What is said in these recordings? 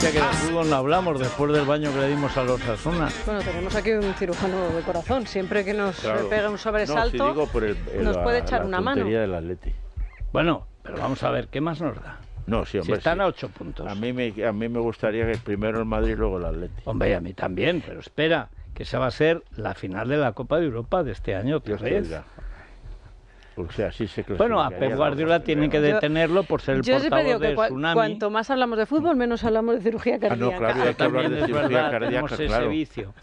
Ya que de fútbol no hablamos después del baño que le dimos a los Asunas. Bueno, tenemos aquí un cirujano de corazón. Siempre que nos pega un sobresalto, nos puede echar una mano. Bueno, pero vamos a ver, ¿qué más nos da? No, sí, hombre, si están a ocho puntos. A mí, me, a mí me gustaría que primero el Madrid y luego el Atleti. Hombre, a mí también, pero espera, que esa va a ser la final de la Copa de Europa de este año. ¿te bueno, a Pep Guardiola tienen que detenerlo por ser el portavoz de tsunami. Cuanto más hablamos de fútbol, menos hablamos de cirugía ah, cardíaca. claro, hay que ah, hablar de cirugía cardíaca, vicio.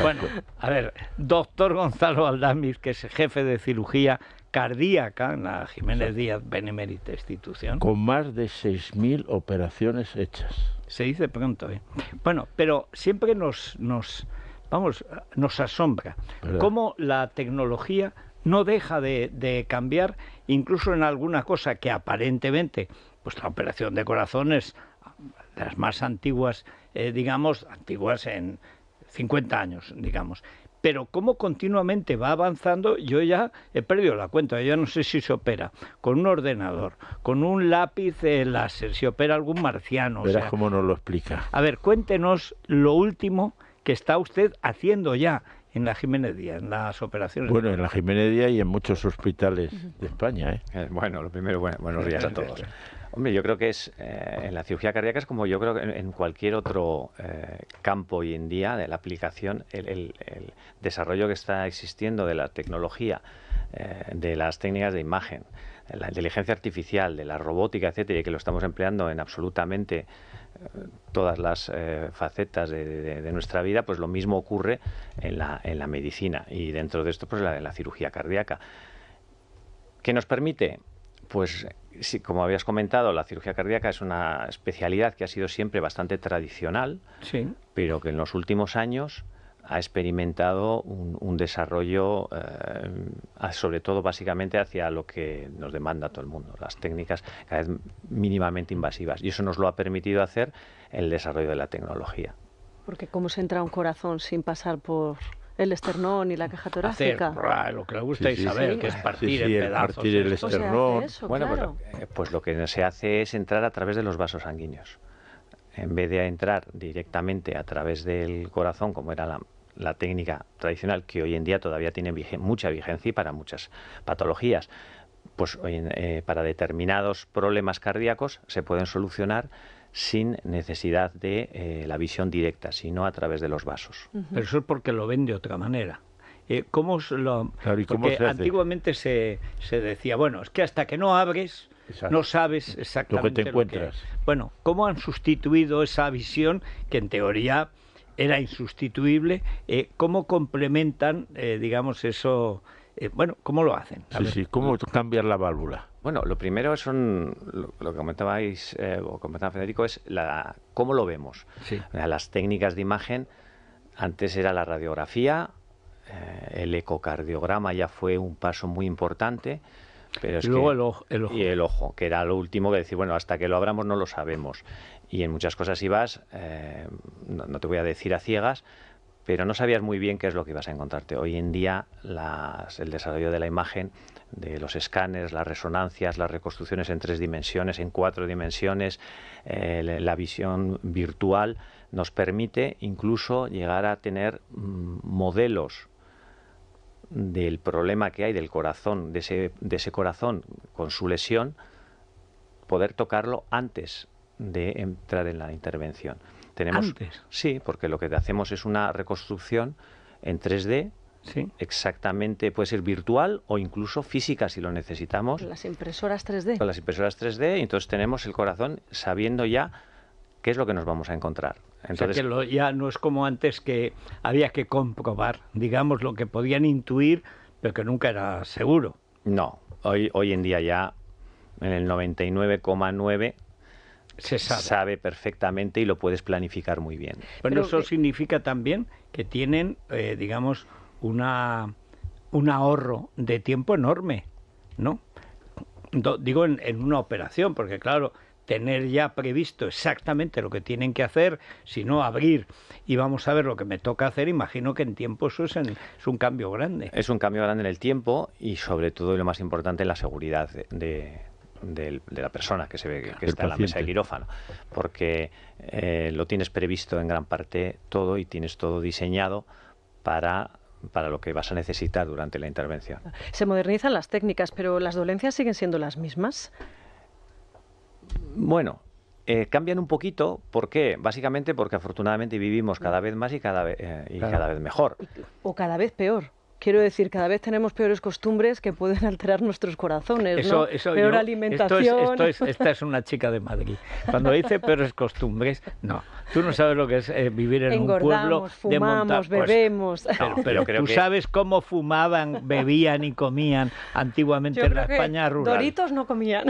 Bueno, a ver, doctor Gonzalo Aldamis, que es jefe de cirugía cardíaca en la Jiménez Díaz Benemérita Institución. Con más de 6.000 operaciones hechas. Se dice pronto, ¿eh? Bueno, pero siempre nos, nos vamos, nos asombra cómo la tecnología no deja de, cambiar, incluso en alguna cosa que aparentemente, pues la operación de corazones, de las más antiguas, eh, digamos, antiguas en 50 años, digamos. Pero cómo continuamente va avanzando, yo ya he perdido la cuenta, yo no sé si se opera con un ordenador, con un lápiz láser, si opera algún marciano. Verás cómo nos lo explica. A ver, cuéntenos lo último que está usted haciendo ya en la Jiménez Díaz, en las operaciones. Bueno, en la Jiménez Díaz y en muchos hospitales de España. ¿eh? ¿eh? bueno, lo primero, bueno, buenos días a todos. Hombre, yo creo que es eh, en la cirugía cardíaca es como yo creo que en, cualquier otro eh, campo hoy en día de la aplicación, el desarrollo que está existiendo de la tecnología, de las técnicas de imagen, la inteligencia artificial, de la robótica, etcétera, y que lo estamos empleando en absolutamente eh, todas las eh, facetas de, nuestra vida, pues lo mismo ocurre en la, en la medicina y dentro de esto, pues la, la cirugía cardíaca. ¿Qué nos permite? Pues como habías comentado, la cirugía cardíaca es una especialidad que ha sido siempre bastante tradicional, sí. pero que en los últimos años ha experimentado un, desarrollo, eh, sobre todo básicamente hacia lo que nos demanda todo el mundo, las técnicas cada vez mínimamente invasivas. Y eso nos lo ha permitido hacer el desarrollo de la tecnología. Porque cómo se entra un corazón sin pasar por el esternón y la caja torácica. lo que le gusta es saber que es partir el ¿eh? esternón. bueno, eh, pues, lo que se hace es entrar a través de los vasos sanguíneos. En vez de entrar directamente a través del corazón, como era la, la técnica tradicional que hoy en día todavía tiene mucha vigencia y para muchas patologías. Pues eh, para determinados problemas cardíacos se pueden solucionar sin necesidad de eh, la visión directa, sino a través de los vasos. Pero eso es porque lo ven de otra manera. Eh, ¿Cómo lo...? porque antiguamente se, se, decía, bueno, es que hasta que no abres... No sabes exactamente lo que te encuentras. bueno, ¿cómo han sustituido esa visión que en teoría era insustituible. Eh, ¿Cómo complementan, eh, digamos, eso? Eh, bueno, ¿cómo lo hacen? sí, sí, ¿cómo cambiar la válvula? Bueno, lo primero son, lo, que comentabais, o comentaba Federico, es la, cómo lo vemos. Las técnicas de imagen, antes era la radiografía, el ecocardiograma ya fue un paso muy importante y luego el, ojo, Y el ojo, que era lo último que decir, bueno, hasta que lo abramos no lo sabemos. Y en muchas cosas ibas, eh, no, te voy a decir a ciegas, pero no sabías muy bien qué es lo que ibas a encontrarte. Hoy en día el desarrollo de la imagen, de los escáneres, las resonancias, las reconstrucciones en tres dimensiones, en cuatro dimensiones, eh, la visión virtual nos permite incluso llegar a tener mm, modelos del problema que hay del corazón, de ese, de ese corazón con su lesión, poder tocarlo antes de entrar en la intervención. Tenemos, ¿Antes? Sí, porque lo que hacemos es una reconstrucción en 3D Sí. Exactamente, puede ser virtual o incluso física si lo necesitamos. Las impresoras 3D. Con las impresoras 3D, entonces tenemos el corazón sabiendo ya ¿qué es lo que nos vamos a encontrar? Entonces, ya no es como antes que había que comprobar, digamos, lo que podían intuir, pero que nunca era seguro. No, hoy, hoy en día ya en el 99,9 se sabe. perfectamente y lo puedes planificar muy bien. Bueno, eso significa también que tienen, eh, digamos, una, un ahorro de tiempo enorme, ¿no? digo, en una operación, porque claro, tener ya previsto exactamente lo que tienen que hacer, sino abrir y vamos a ver lo que me toca hacer, imagino que en tiempo eso es, un cambio grande. Es un cambio grande en el tiempo y sobre todo, lo más importante, en la seguridad de, la persona que se ve que, está en la mesa de quirófano, porque eh, lo tienes previsto en gran parte todo y tienes todo diseñado para para lo que vas a necesitar durante la intervención. Se modernizan las técnicas, pero las dolencias siguen siendo las mismas. Bueno, eh, cambian un poquito, ¿por qué? Básicamente porque afortunadamente vivimos cada vez más y cada, eh, vez mejor. O cada vez peor. Quiero decir, cada vez tenemos peores costumbres que pueden alterar nuestros corazones, peor alimentación. esta es una chica de Madrid. Cuando dice peores costumbres, no. Tú no sabes lo que es eh, vivir en un pueblo de montaña. Pues, bebemos. no, pero, creo tú sabes cómo fumaban, bebían y comían antiguamente en la España rural. Doritos no comían.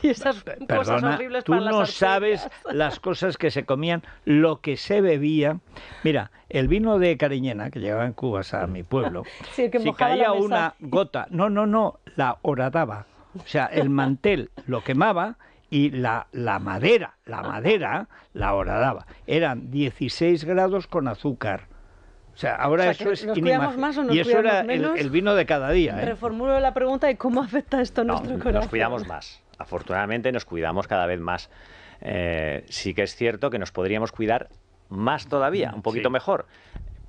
y esas cosas tú no sabes las cosas que se comían, lo que se bebía. Mira, el vino de Cariñena que llegaba en Cubas a mi pueblo, si caía una gota, no, no, no, la horadaba. O sea, el mantel lo quemaba y la, la, madera, la madera la horadaba. Eran 16 grados con azúcar. O sea, ahora eso es nos inimaginable. Más o nos y eso era el, vino de cada día. ¿eh? Reformulo la pregunta de cómo afecta esto a nuestro corazón. Nos cuidamos más afortunadamente nos cuidamos cada vez más. Eh, sí que es cierto que nos podríamos cuidar más todavía, un poquito mejor,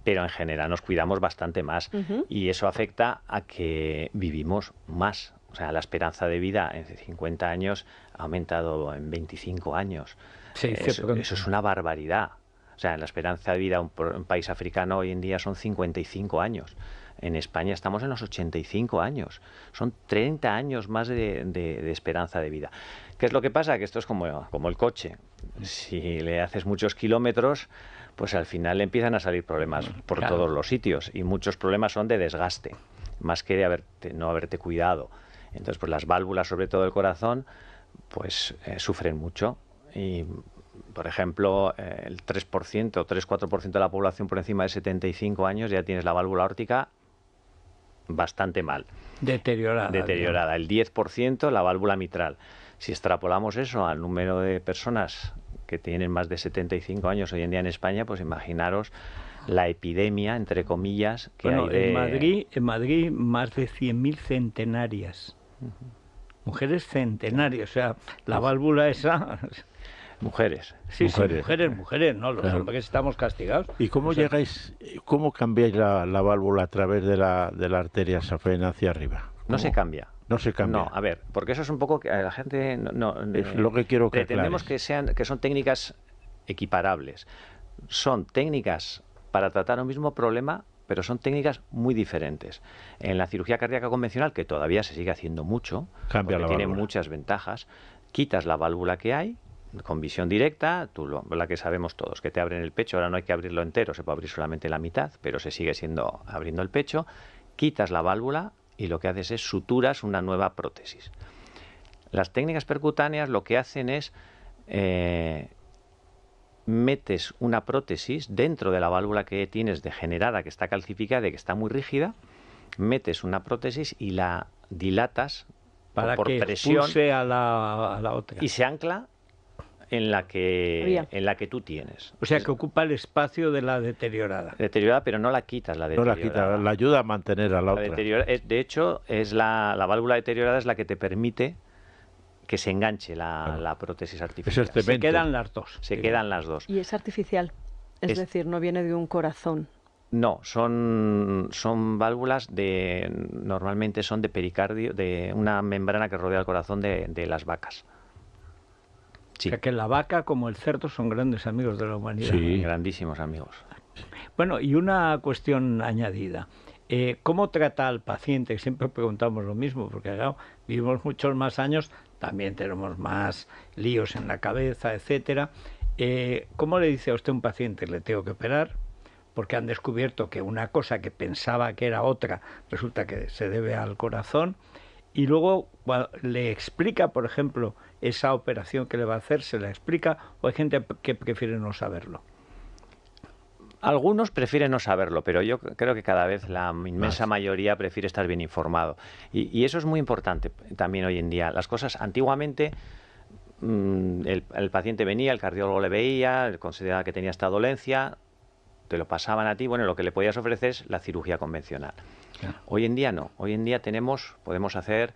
pero en general nos cuidamos bastante más y eso afecta a que vivimos más. O sea, la esperanza de vida en 50 años ha aumentado en 25 años. Eh, eso es una barbaridad. O sea, la esperanza de vida en un, país africano hoy en día son 55 años. En España estamos en los 85 años. Son 30 años más de, esperanza de vida. ¿Qué es lo que pasa? Que esto es como, como el coche. Si le haces muchos kilómetros, pues al final le empiezan a salir problemas por todos los sitios. Y muchos problemas son de desgaste, más que de no haberte cuidado. Entonces, pues las válvulas, sobre todo el corazón, pues eh, sufren mucho. Y por ejemplo, eh, el 3% o 3-4% de la población por encima de 75 años ya tienes la válvula órtica bastante mal. Deteriorada. Deteriorada. El 10% la válvula mitral. Si extrapolamos eso al número de personas que tienen más de 75 años hoy en día en España, pues imaginaros la epidemia, entre comillas, que bueno, hay de... en, Madrid, en Madrid más de 100.000 centenarias. Mujeres centenarias, o sea, la válvula esa... Mujeres. Sí, mujeres. mujeres, mujeres, no, los estamos castigados. ¿Y cómo llegáis, cómo cambiáis la, válvula a través de la, arteria safena hacia arriba? No se cambia. No se cambia. No, a ver, porque eso es un poco que la gente no, eh, lo que quiero que pretendemos que sean que son técnicas equiparables. Son técnicas para tratar un mismo problema, pero son técnicas muy diferentes. En la cirugía cardíaca convencional, que todavía se sigue haciendo mucho, Cambia tiene muchas ventajas, quitas la válvula que hay con visión directa, tú lo, la que sabemos todos, que te abren el pecho, ahora no hay que abrirlo entero, se puede abrir solamente la mitad, pero se sigue siendo abriendo el pecho, quitas la válvula y lo que haces es suturas una nueva prótesis. Las técnicas percutáneas lo que hacen es eh, metes una prótesis dentro de la válvula que tienes degenerada, que está calcificada y que está muy rígida, metes una prótesis y la dilatas para por que presión a la otra. Y se ancla en la que, en la que tú tienes. O sea, que ocupa el espacio de la deteriorada. Deteriorada, pero no la quitas la deteriorada. No la quitas, la ayuda a mantener a la, otra. Eh, de hecho, es la, válvula deteriorada es la que te permite que se enganche la, ah. prótesis artificial. se quedan las dos. Se quedan las dos. Y es artificial, es, decir, no viene de un corazón. No, son, son válvulas de normalmente son de pericardio, de una membrana que rodea el corazón de las vacas. O sea que la vaca como el cerdo son grandes amigos de la humanidad. Sí, grandísimos amigos. Bueno, y una cuestión añadida. Eh, ¿Cómo trata al paciente? Siempre preguntamos lo mismo, porque vivimos muchos más años, también tenemos más líos en la cabeza, etcétera. Eh, ¿Cómo le dice a usted un paciente, le tengo que operar? Porque han descubierto que una cosa que pensaba que era otra resulta que se debe al corazón y luego le explica, por ejemplo, esa operación que le va a hacer, se la explica, o hay gente que prefiere no saberlo. Algunos prefieren no saberlo, pero yo creo que cada vez la inmensa mayoría prefiere estar bien informado. Y, eso es muy importante también hoy en día. Las cosas antiguamente... Mm, el, el paciente venía, el cardiólogo le veía, consideraba que tenía esta dolencia, te lo pasaban a ti, bueno, lo que le podías ofrecer es la cirugía convencional. Hoy en día no, hoy en día tenemos, podemos hacer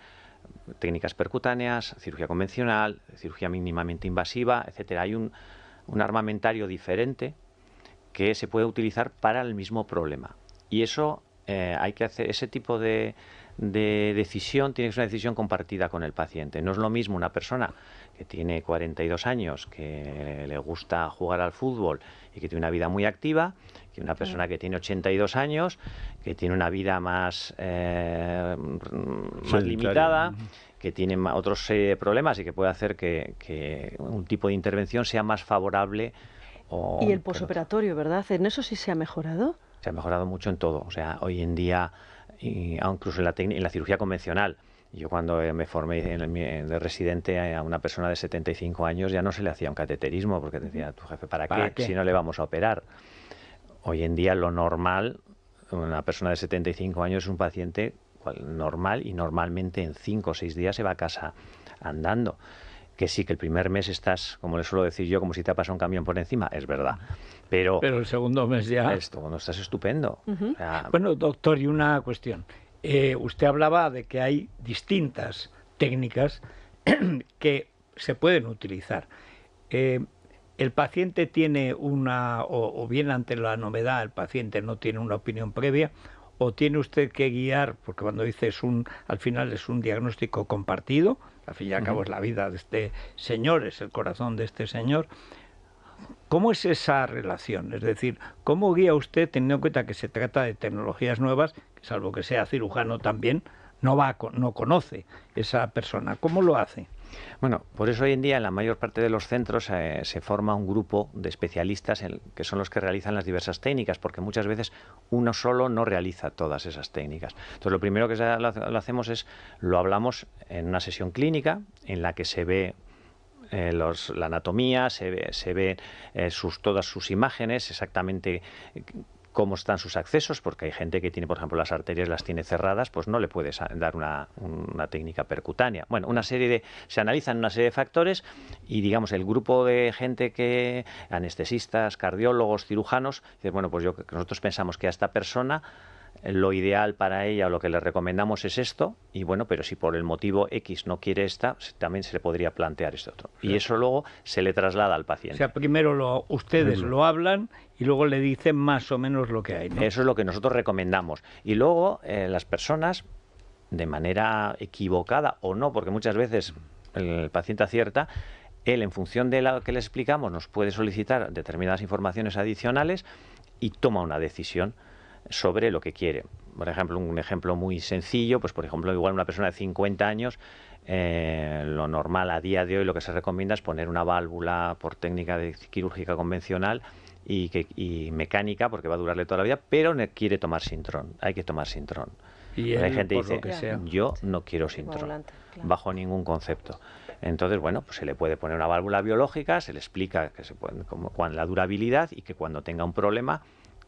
técnicas percutáneas, cirugía convencional, cirugía mínimamente invasiva, etcétera. Hay un, armamentario diferente que se puede utilizar para el mismo problema. Y eso eh, hay que hacer, ese tipo de, de decisión tiene que ser una decisión compartida con el paciente. No es lo mismo una persona que tiene 42 años, que le gusta jugar al fútbol y que tiene una vida muy activa, que una persona que tiene 82 años, que tiene una vida más, eh, limitada, que tiene otros eh, problemas y que puede hacer que, que un tipo de intervención sea más favorable y el posoperatorio, ¿verdad? ¿En eso sí se ha mejorado? se ha mejorado mucho en todo. O sea, hoy en día, incluso en la, en la cirugía convencional, yo cuando eh, me formé de residente eh, a una persona de 75 años ya no se le hacía un cateterismo porque decía, tu jefe, ¿para, qué, si no le vamos a operar? Hoy en día lo normal, una persona de 75 años es un paciente normal y normalmente en 5 o 6 días se va a casa andando que sí, que el primer mes estás, como le suelo decir yo, como si te ha pasado un camión por encima, es verdad. Pero, el segundo mes ya... Esto, cuando estás estupendo. bueno, doctor, y una cuestión. Eh, usted hablaba de que hay distintas técnicas que se pueden utilizar. Eh, el paciente tiene una, o, bien ante la novedad, el paciente no tiene una opinión previa, o tiene usted que guiar, porque cuando dice un, al final es un diagnóstico compartido, al fin y al cabo es la vida de este señor, es el corazón de este señor. ¿Cómo es esa relación? Es decir, ¿cómo guía usted teniendo en cuenta que se trata de tecnologías nuevas, que salvo que sea cirujano también, no, va, no conoce esa persona? ¿Cómo lo hace? Bueno, por eso hoy en día en la mayor parte de los centros eh, se forma un grupo de especialistas que son los que realizan las diversas técnicas, porque muchas veces uno solo no realiza todas esas técnicas. Entonces, lo primero que hacemos es lo hablamos en una sesión clínica en la que se ve eh, la anatomía, se ve, eh, sus, todas sus imágenes, exactamente eh, cómo están sus accesos, porque hay gente que tiene, por ejemplo, las arterias las tiene cerradas, pues no le puedes dar una, una técnica percutánea. Bueno, una serie de, se analizan una serie de factores y, digamos, el grupo de gente que, anestesistas, cardiólogos, cirujanos, dice, bueno, pues yo, nosotros pensamos que a esta persona lo ideal para ella o lo que le recomendamos es esto, y bueno, pero si por el motivo X no quiere esta, también se le podría plantear este otro. Y eso luego se le traslada al paciente. O sea, primero lo, ustedes lo hablan y luego le dicen más o menos lo que hay. Eso es lo que nosotros recomendamos. Y luego eh, las personas, de manera equivocada o no, porque muchas veces el paciente acierta, él en función de lo que le explicamos nos puede solicitar determinadas informaciones adicionales y toma una decisión sobre lo que quiere. Por ejemplo, un ejemplo muy sencillo, pues por ejemplo, igual una persona de 50 años, eh, lo normal a día de hoy, lo que se recomienda es poner una válvula por técnica de quirúrgica convencional y, que, y mecánica, porque va a durarle toda la vida, pero quiere tomar sintrón, hay que tomar sintrón. Y hay gente dice, que dice, yo no quiero sintrón, bajo ningún concepto. Entonces, bueno, pues se le puede poner una válvula biológica, se le explica que se como, la durabilidad y que cuando tenga un problema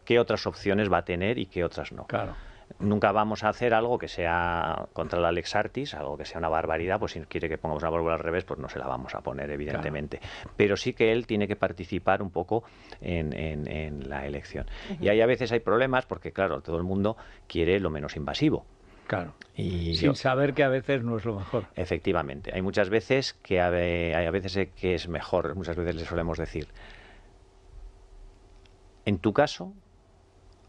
qué otras opciones va a tener y qué otras no. Claro. Nunca vamos a hacer algo que sea contra la Alex Artis, algo que sea una barbaridad, pues si quiere que pongamos una válvula al revés, pues no se la vamos a poner, evidentemente. Pero sí que él tiene que participar un poco en, la elección. Y ahí a veces hay problemas porque, claro, todo el mundo quiere lo menos invasivo. Claro. Y sin saber que a veces no es lo mejor. Efectivamente. Hay muchas veces que hay a veces eh, que es mejor, muchas veces le solemos decir. En tu caso,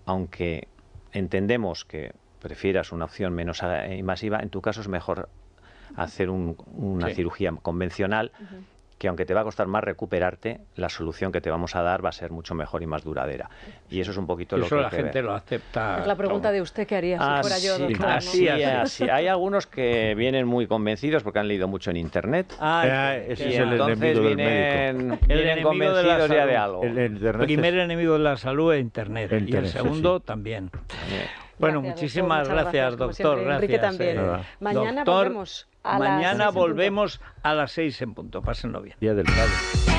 aunque entendemos que prefieras una opción menos invasiva, en tu caso es mejor hacer una cirugía convencional que aunque te va a costar más recuperarte, la solución que te vamos a dar va a ser mucho mejor y más duradera. Y eso es un poquito lo que... Eso la gente lo acepta. Es la pregunta de usted, ¿qué haría si ah, fuera yo Así, Hay algunos que vienen muy convencidos porque han leído mucho en Internet. Ah, eh, ese es el entonces el de ya de algo. El, primer enemigo de la salud es Internet. y el segundo también. Bueno, muchísimas gracias, doctor. Gracias. Enrique también. Eh, mañana volvemos. A mañana volvemos a las seis en punto. Pásenlo bien. Día del Padre.